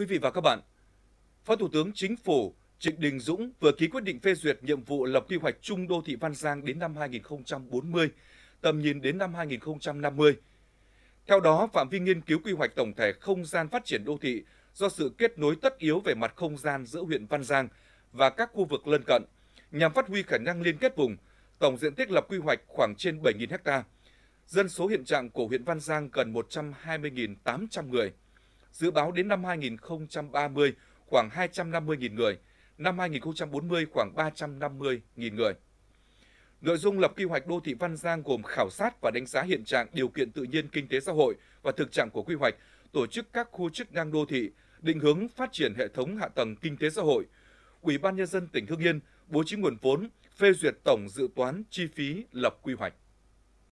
quý vị và các bạn, Phó Thủ tướng Chính phủ Trịnh Đình Dũng vừa ký quyết định phê duyệt nhiệm vụ lập quy hoạch chung đô thị Văn Giang đến năm 2040, tầm nhìn đến năm 2050. Theo đó, phạm vi nghiên cứu quy hoạch tổng thể không gian phát triển đô thị do sự kết nối tất yếu về mặt không gian giữa huyện Văn Giang và các khu vực lân cận, nhằm phát huy khả năng liên kết vùng, tổng diện tích lập quy hoạch khoảng trên 7.000 ha. Dân số hiện trạng của huyện Văn Giang gần 120.800 người dự báo đến năm 2030 khoảng 250.000 người, năm 2040 khoảng 350.000 người. Nội dung lập quy hoạch đô thị Văn Giang gồm khảo sát và đánh giá hiện trạng điều kiện tự nhiên kinh tế xã hội và thực trạng của quy hoạch, tổ chức các khu chức năng đô thị, định hướng phát triển hệ thống hạ tầng kinh tế xã hội. Ủy ban nhân dân tỉnh Hưng Yên bố trí nguồn vốn, phê duyệt tổng dự toán chi phí lập quy hoạch.